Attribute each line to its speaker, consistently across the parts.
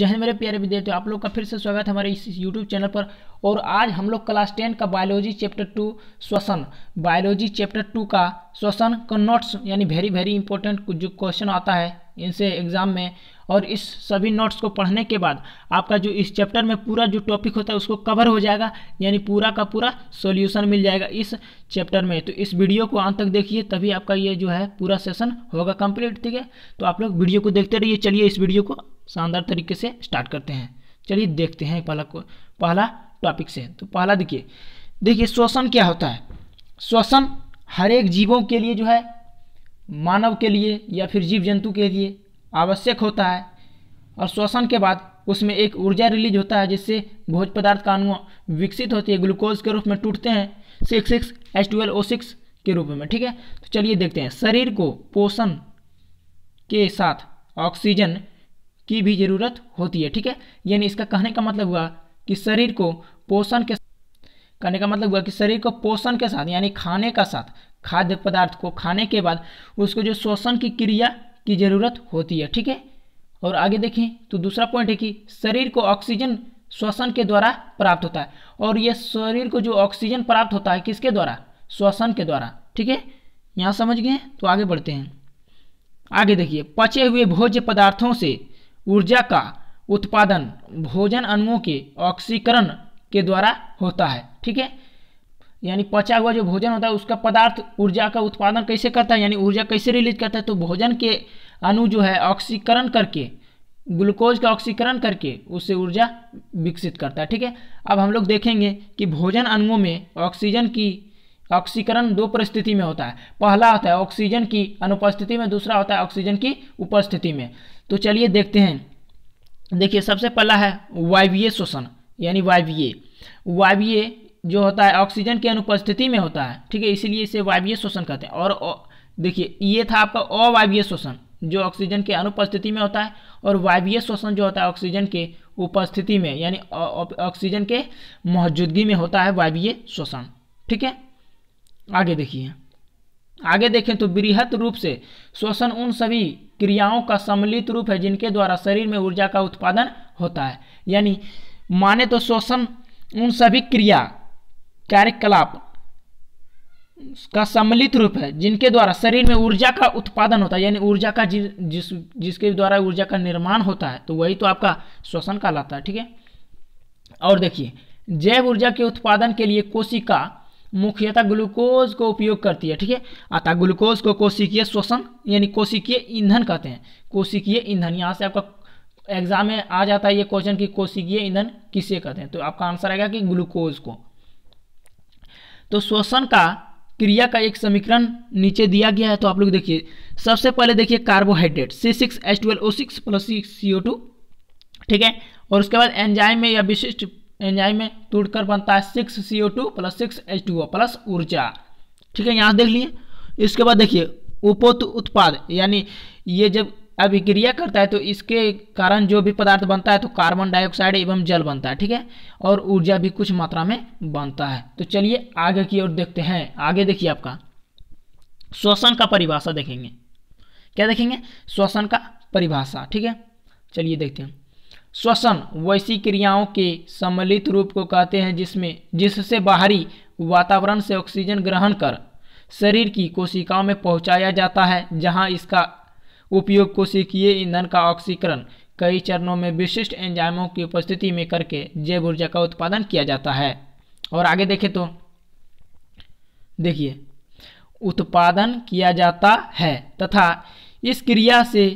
Speaker 1: जय हिंद मेरे प्यारे विद्यार्थियों आप लोग का फिर से स्वागत है हमारे इस यूट्यूब चैनल पर और आज हम लोग क्लास टेन का बायोलॉजी चैप्टर टू श्वसन बायोलॉजी चैप्टर टू का श्वसन का नोट्स यानी वेरी वेरी इंपॉर्टेंट जो क्वेश्चन आता है इनसे एग्जाम में और इस सभी नोट्स को पढ़ने के बाद आपका जो इस चैप्टर में पूरा जो टॉपिक होता है उसको कवर हो जाएगा यानी पूरा का पूरा सॉल्यूशन मिल जाएगा इस चैप्टर में तो इस वीडियो को अंत तक देखिए तभी आपका ये जो है पूरा सेशन होगा कंप्लीट ठीक है तो आप लोग वीडियो को देखते रहिए चलिए इस वीडियो को शानदार तरीके से स्टार्ट करते हैं चलिए देखते हैं पहला पहला टॉपिक से तो पहला देखिए देखिए श्वसन क्या होता है श्वसन हर एक जीवों के लिए जो है मानव के लिए या फिर जीव जंतु के लिए आवश्यक होता है और श्वसन के बाद उसमें एक ऊर्जा रिलीज होता है जिससे भोज पदार्थ का अणु विकसित होती है ग्लूकोज के रूप में टूटते हैं six six H twelve O six के रूप में ठीक है तो चलिए देखते हैं शरीर को पोषण के साथ ऑक्सीजन की भी ज़रूरत होती है ठीक है यानी इसका कहने का मतलब हुआ कि शरीर को पोषण के कहने का मतलब हुआ कि शरीर को पोषण के साथ यानी खाने का साथ खाद्य पदार्थ को खाने के बाद उसको जो शोषण की क्रिया की ज़रूरत होती है ठीक है और आगे देखें तो दूसरा पॉइंट है कि शरीर को ऑक्सीजन श्वसन के द्वारा प्राप्त होता है और यह शरीर को जो ऑक्सीजन प्राप्त होता है किसके द्वारा श्वसन के द्वारा ठीक है यहाँ समझ गए तो आगे बढ़ते हैं आगे देखिए पचे हुए भोज्य पदार्थों से ऊर्जा का उत्पादन भोजन अणुओं के ऑक्सीकरण के द्वारा होता है ठीक है यानी पचा हुआ जो भोजन होता है उसका पदार्थ ऊर्जा का उत्पादन कैसे करता है यानी ऊर्जा कैसे रिलीज करता है तो भोजन के अणु जो है ऑक्सीकरण करके ग्लूकोज का ऑक्सीकरण करके उससे ऊर्जा विकसित करता है ठीक है अब हम लोग देखेंगे कि भोजन अणुओं में ऑक्सीजन की ऑक्सीकरण दो परिस्थिति में होता है पहला होता है ऑक्सीजन की अनुपस्थिति में दूसरा होता है ऑक्सीजन की उपस्थिति में तो चलिए देखते हैं देखिए सबसे पहला है वायवीय शोषण यानी वायवीय वायवीय जो होता है ऑक्सीजन की अनुपस्थिति में होता है ठीक है इसीलिए इसे वायवीय शोषण कहते हैं और देखिए ये था आपका अवायवीय शोषण जो ऑक्सीजन के अनुपस्थिति में होता है और वायवीय शोषण जो होता है ऑक्सीजन के उपस्थिति में यानी ऑक्सीजन के मौजूदगी में होता है वायवीय शोषण ठीक है आगे देखिए आगे देखें तो बृहत रूप से श्वसन उन सभी क्रियाओं का सम्मिलित रूप है जिनके द्वारा शरीर में ऊर्जा का उत्पादन होता है यानी माने तो श्वसन उन सभी क्रिया कार्यकलाप का सम्मिलित रूप है जिनके द्वारा शरीर में ऊर्जा का उत्पादन होता है यानी ऊर्जा का जिस जिसके द्वारा ऊर्जा का निर्माण होता है तो वही तो आपका श्वसन कहलाता है ठीक है और देखिए जैव ऊर्जा के उत्पादन के लिए कोशिका मुख्यतः ग्लूकोज को उपयोग करती है ठीक है अतः ग्लूकोज को कोशिकीय श्वसन यानी कोशिकीय ईंधन कहते हैं कोशिकीय ईंधन यहाँ से आपका एग्जाम में आ जाता है ये क्वेश्चन कि कोशिकीय ईंधन किसे कहते हैं तो आपका आंसर आएगा कि ग्लूकोज को तो श्वसन का क्रिया का एक समीकरण नीचे दिया गया है तो आप लोग देखिए सबसे पहले देखिए carbohydrate C six H twelve O six plus six C O two ठीक है और उसके बाद एंजाइम में या विशिष्ट एंजाइम में टूटकर बनता है six C O two plus six H two O plus ऊर्जा ठीक है यहाँ देख लिए इसके बाद देखिए उपोत उत्पाद यानी ये जब अभिक्रिया करता है तो इसके कारण जो भी पदार्थ बनता है तो कार्बन डाइऑक्साइड एवं जल बनता है ठीक है और ऊर्जा भी कुछ मात्रा में बनता है तो चलिए आगे की ओर देखते हैं आगे देखिए आपका श्वसन का परिभाषा देखेंगे क्या देखेंगे श्वसन का परिभाषा ठीक है चलिए देखते हैं श्वसन वैसी क्रियाओं के सम्मिलित रूप को कहते हैं जिसमें जिससे बाहरी वातावरण से ऑक्सीजन ग्रहण कर शरीर की कोशिकाओं में पहुंचाया जाता है जहां इसका उपयोग कोशिकीय ईंधन का ऑक्सीकरण कई चरणों में विशिष्ट एंजाइमों की उपस्थिति में करके जैव ऊर्जा का उत्पादन किया जाता है और आगे देखें तो देखिए उत्पादन किया जाता है तथा इस क्रिया से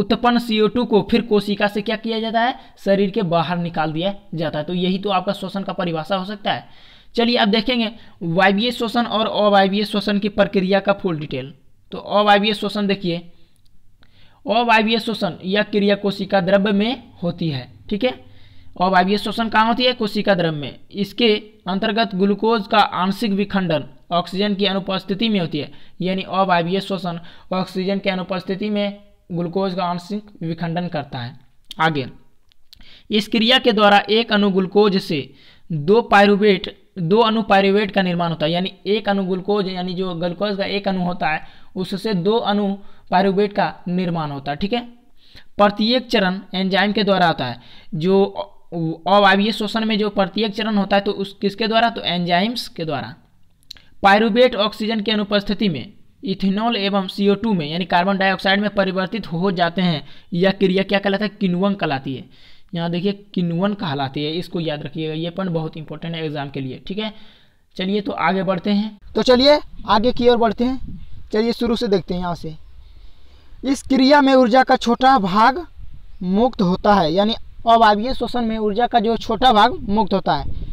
Speaker 1: उत्पन्न CO2 को फिर कोशिका से क्या किया जाता है शरीर के बाहर निकाल दिया जाता है तो यही तो आपका श्वसन का परिभाषा हो सकता है चलिए अब देखेंगे वायवीय श्वसन और अवायवीय श्वसन की प्रक्रिया का फुल डिटेल तो अवायवीय श्वसन देखिए अवायवीय श्वसन यह क्रिया कोशिका द्रव्य में होती है ठीक है अवायवीय श्वसन कहाँ होती है कोशिका द्रव्य में इसके अंतर्गत ग्लूकोज का आंशिक विखंडन ऑक्सीजन की अनुपस्थिति में होती है यानी अवायवीय श्वसन ऑक्सीजन के अनुपस्थिति में ग्लूकोज का आंशिक विखंडन करता है आगे इस क्रिया के द्वारा एक अणु ग्लूकोज से दो पायरुवेट दो अणु पायरुवेट का निर्माण होता है यानी एक अणु ग्लूकोज यानी जो ग्लूकोज का एक अणु होता है उससे दो अणु पायरुवेट का निर्माण होता है ठीक है प्रत्येक चरण एंजाइम के द्वारा होता है जो अवायवीय शोषण में जो प्रत्येक चरण होता है तो उस किसके द्वारा तो एंजाइम्स के द्वारा पायरुवेट ऑक्सीजन की अनुपस्थिति में इथेनॉल एवं सी में यानी कार्बन डाइऑक्साइड में परिवर्तित हो जाते हैं यह क्रिया क्या कहलाता है किनवन कहलाती है यहाँ देखिए किनवन कहलाती है इसको याद रखिएगा ये पॉइंट बहुत इंपॉर्टेंट है एग्जाम के लिए ठीक है चलिए तो आगे बढ़ते हैं तो चलिए आगे की ओर बढ़ते हैं चलिए शुरू से देखते हैं यहाँ से इस क्रिया में ऊर्जा का छोटा भाग मुक्त होता है यानी अब आइए शोषण में ऊर्जा का जो छोटा भाग मुक्त होता है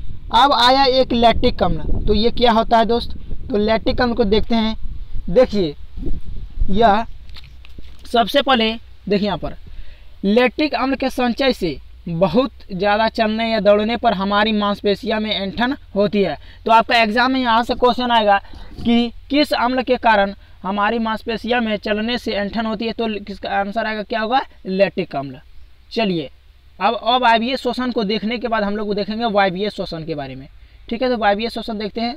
Speaker 1: अब आया एक लैटिक अम्ल तो ये क्या होता है दोस्त तो लैटिक अम्ल को देखते हैं देखिए यह सबसे पहले देखिए यहाँ पर लेटिक अम्ल के संचय से बहुत ज़्यादा चलने या दौड़ने पर हमारी मांसपेशियाँ में एंठन होती है तो आपका एग्जाम में यहाँ से क्वेश्चन आएगा कि किस अम्ल के कारण हमारी मांसपेशियाँ में चलने से एंठन होती है तो किसका आंसर आएगा क्या होगा लेटिक अम्ल चलिए अब अब वायवीय शोषण को देखने के बाद हम लोग देखेंगे वायवीय शोषण के बारे में ठीक है तो वायवीय शोषण देखते हैं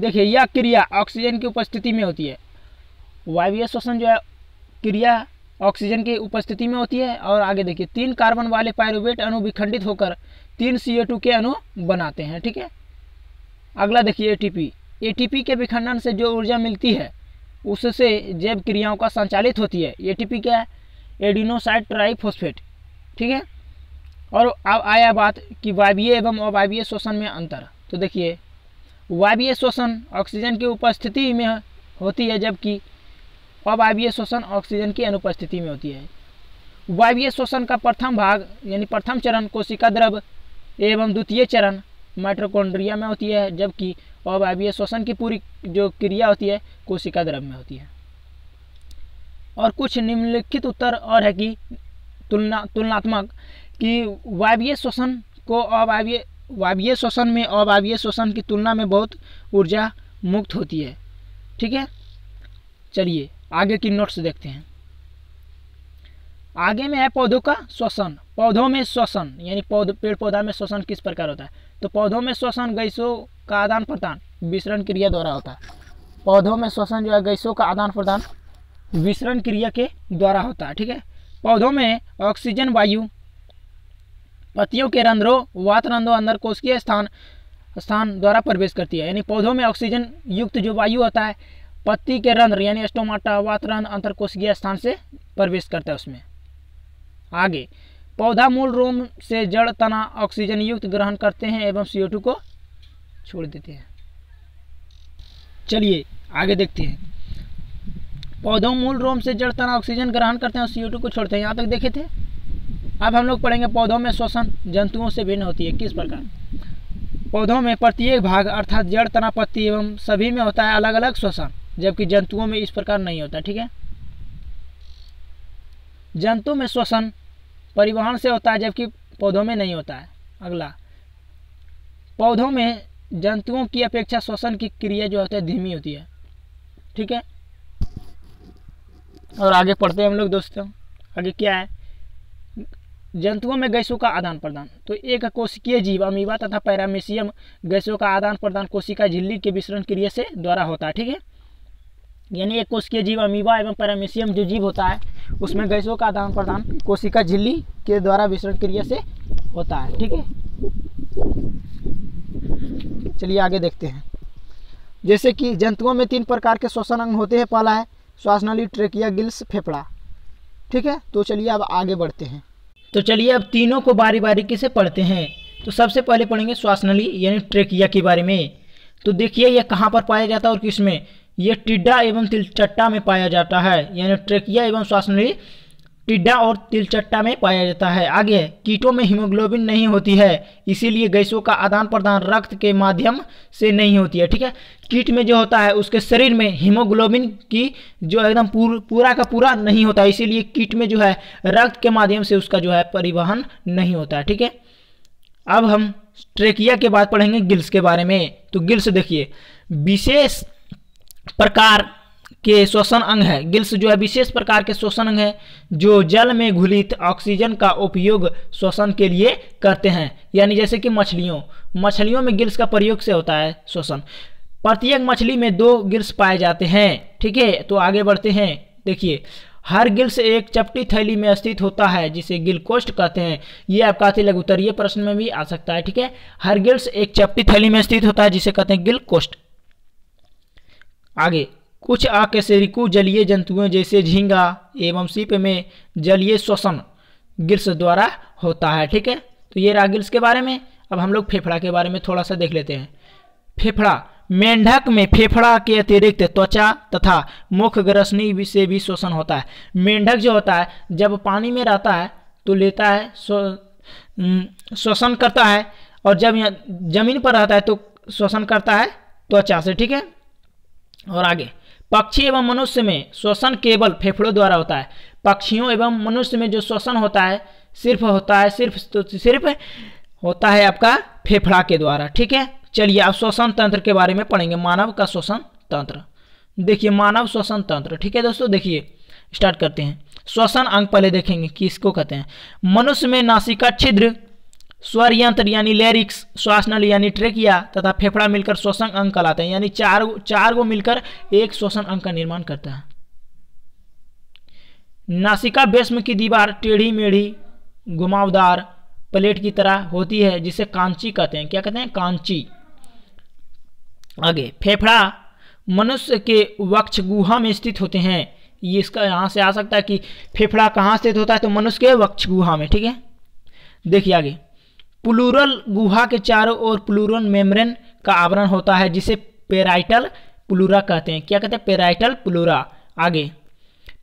Speaker 1: देखिए यह क्रिया ऑक्सीजन की उपस्थिति में होती है वायवीय श्वसन जो है क्रिया ऑक्सीजन की उपस्थिति में होती है और आगे देखिए तीन कार्बन वाले पायरुवेट अणु विखंडित होकर तीन सी के अणु बनाते हैं ठीक है अगला देखिए ए टी के विखंडन से जो ऊर्जा मिलती है उससे जैव क्रियाओं का संचालित होती है एटीपी क्या है एडिनोसाइड ट्राइफोस्फेट ठीक है और अब आया बात कि वायवीय एवं अवायवीय शोषण में अंतर तो देखिए वायवीय शोषण ऑक्सीजन की उपस्थिति में होती है जबकि अवायवीय शोषण ऑक्सीजन की अनुपस्थिति में होती है वायवीय शोषण का प्रथम भाग यानी प्रथम चरण कोशिका द्रव एवं द्वितीय चरण माइट्रोकोन्ड्रिया में होती है जबकि अवायवीय शोषण की पूरी जो क्रिया होती है कोशिका द्रव में होती है और कुछ निम्नलिखित उत्तर और है कि तुलना तुलनात्मक कि वायवीय शोषण को अवायवीय वायवीय श्वसन में अवायवीय श्वसन की तुलना में बहुत ऊर्जा मुक्त होती है ठीक है चलिए आगे की नोट्स देखते हैं आगे में है पौधों का श्वसन पौधों में श्वसन यानी पौध पेड़ पौधा में श्वसन किस प्रकार होता है तो पौधों में श्वसन गैसों का आदान प्रदान विसरण क्रिया द्वारा होता है पौधों में श्वसन जो है गैसों का आदान प्रदान विसरण क्रिया के द्वारा होता है ठीक है पौधों में ऑक्सीजन वायु पत्तियों के रंध्रों वात रंध्रों अंदर कोशिकीय स्थान स्थान द्वारा प्रवेश करती है यानी पौधों में ऑक्सीजन युक्त जो वायु होता है पत्ती के रंध्र यानी स्टोमाटा वात रंध्र अंतरकोशिकीय स्थान से प्रवेश करता है उसमें आगे पौधा मूल रोम से जड़ तना ऑक्सीजन युक्त ग्रहण करते हैं एवं टू को छोड़ देते हैं चलिए आगे देखते हैं पौधों मूल रोम से जड़ तना ऑक्सीजन ग्रहण करते हैं और CO2 को छोड़ते हैं यहाँ तक देखे थे अब हम लोग पढ़ेंगे पौधों में श्वसन जंतुओं से भिन्न होती है किस प्रकार पौधों में प्रत्येक भाग अर्थात जड़ तना पत्ती एवं सभी में होता है अलग अलग श्वसन जबकि जंतुओं में इस प्रकार नहीं होता ठीक है जंतु में श्वसन परिवहन से होता है जबकि पौधों में नहीं होता है अगला पौधों में जंतुओं की अपेक्षा श्वसन की क्रिया जो होती है धीमी होती है ठीक है और आगे पढ़ते हैं हम लोग दोस्तों आगे क्या है जंतुओं में गैसों का आदान प्रदान तो एक कोशिकीय जीव अमीबा तथा पैरामेशियम गैसों का आदान प्रदान कोशिका झिल्ली के विसरण क्रिया से द्वारा होता है ठीक है यानी एक कोशिकीय जीव अमीबा एवं पैरामेशियम जो जीव होता है उसमें गैसों का आदान प्रदान कोशिका झिल्ली के द्वारा विसरण क्रिया से होता है ठीक है चलिए आगे देखते हैं जैसे कि जंतुओं में तीन प्रकार के श्वसन अंग होते हैं पहला है श्वासनली ट्रेकिया गिल्स फेफड़ा ठीक है तो चलिए अब आगे बढ़ते हैं तो चलिए अब तीनों को बारी बारीकी से पढ़ते हैं तो सबसे पहले पढ़ेंगे श्वासनली यानी ट्रेकिया के बारे में तो देखिए यह कहाँ पर पाया जाता है और किस में यह टिड्डा एवं तिलचट्टा में पाया जाता है यानी ट्रेकिया एवं श्वासनली टिड्डा और तिलचट्टा में पाया जाता है आगे कीटों में हीमोग्लोबिन नहीं होती है इसीलिए गैसों का आदान प्रदान रक्त के माध्यम से नहीं होती है ठीक है कीट में जो होता है उसके शरीर में हीमोग्लोबिन की जो एकदम पूर, पूरा का पूरा नहीं होता है इसीलिए कीट में जो है रक्त के माध्यम से उसका जो है परिवहन नहीं होता है ठीक है अब हम ट्रेकिया के बाद पढ़ेंगे गिल्स के बारे में तो गिल्स देखिए विशेष प्रकार के श्वसन अंग है गिल्स जो है विशेष प्रकार के श्वसन अंग है जो जल में घुलित ऑक्सीजन का उपयोग श्वसन के लिए करते हैं यानी जैसे कि मछलियों मछलियों में गिल्स का प्रयोग से होता है श्वसन प्रत्येक मछली में दो गिल्स पाए जाते हैं ठीक है तो आगे बढ़ते हैं देखिए हर गिल्स एक चपटी थैली में स्थित होता है जिसे गिलकोष्ठ कहते हैं ये आपका अति उत्तरीय प्रश्न में भी आ सकता है ठीक है हर गिल्स एक चपटी थैली में स्थित होता है जिसे कहते हैं गिलकोष्ठ आगे कुछ आकशेरिकु जलीय जंतुओं जैसे झींगा एवं सीप में जलीय श्वसन गिल्स द्वारा होता है ठीक है तो ये रहा गिल्स के बारे में अब हम लोग फेफड़ा के बारे में थोड़ा सा देख लेते हैं फेफड़ा मेंढक में फेफड़ा के अतिरिक्त त्वचा तथा मुख ग्रसनी से भी शोषण होता है मेंढक जो होता है जब पानी में रहता है तो लेता है श्वसन करता है और जब जमीन पर रहता है तो श्वसन करता है त्वचा से ठीक है और आगे पक्षी एवं मनुष्य में श्वसन केवल फेफड़ों द्वारा होता है पक्षियों एवं मनुष्य में जो श्वसन होता है सिर्फ होता है सिर्फ तो सिर्फ होता है आपका फेफड़ा के द्वारा ठीक है चलिए आप श्वसन तंत्र के बारे में पढ़ेंगे मानव का श्वसन तंत्र देखिए मानव श्वसन तंत्र ठीक है दोस्तों देखिए स्टार्ट करते हैं श्वसन अंग पहले देखेंगे किसको कहते हैं मनुष्य में नासिका छिद्र स्वर यंत्र यानी लेरिक्स श्वासनल यानी ट्रेकिया तथा फेफड़ा मिलकर श्वसन अंग कहलाते हैं यानी चार चार गो मिलकर एक श्वसन अंग का निर्माण करता है नासिका बेस्म की दीवार टेढ़ी मेढ़ी घुमावदार प्लेट की तरह होती है जिसे कांची कहते हैं क्या कहते हैं कांची आगे फेफड़ा मनुष्य के वक्ष गुहा में स्थित होते हैं ये इसका यहाँ से आ सकता है कि फेफड़ा कहाँ स्थित होता है तो मनुष्य के वक्ष गुहा में ठीक है देखिए आगे प्लूरल गुहा के चारों ओर प्लूरल मेम्ब्रेन का आवरण होता है जिसे पेराइटल प्लूरा कहते हैं क्या कहते हैं पेराइटल प्लूरा आगे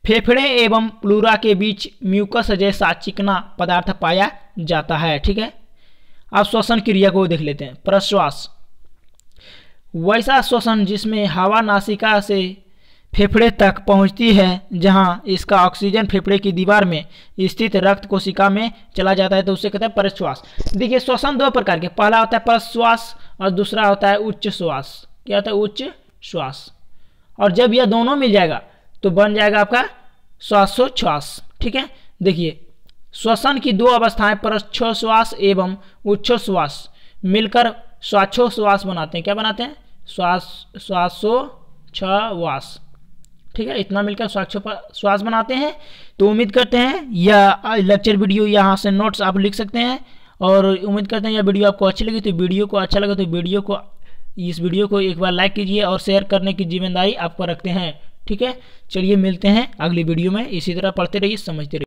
Speaker 1: फेफड़े एवं प्लूरा के बीच म्यूकस जैसा चिकना पदार्थ पाया जाता है ठीक है अब श्वसन क्रिया को देख लेते हैं प्रश्वास वैसा श्वसन जिसमें हवा नासिका से फेफड़े तक पहुंचती है जहां इसका ऑक्सीजन फेफड़े की दीवार में स्थित रक्त कोशिका में चला जाता है तो उसे कहते हैं परश्वास देखिए श्वसन दो प्रकार के पहला होता है परश्वास और दूसरा होता है उच्च श्वास क्या होता है उच्च श्वास और जब यह दोनों मिल जाएगा तो बन जाएगा आपका श्वासोच्छ्वास ठीक है देखिए श्वसन की दो अवस्थाएं परच्छोश्वास एवं श्वास मिलकर श्वासोश्वास बनाते हैं क्या बनाते हैं श्वास श्वासोच्छ्वास ठीक है इतना मिलकर स्वाक्ष श्वास बनाते हैं तो उम्मीद करते हैं या लेक्चर वीडियो यहाँ से नोट्स आप लिख सकते हैं और उम्मीद करते हैं यह वीडियो आपको अच्छी लगी तो वीडियो को अच्छा लगा तो वीडियो को इस वीडियो को एक बार लाइक कीजिए और शेयर करने की जिम्मेदारी आपको रखते हैं ठीक है चलिए मिलते हैं अगली वीडियो में इसी तरह पढ़ते रहिए समझते रहिए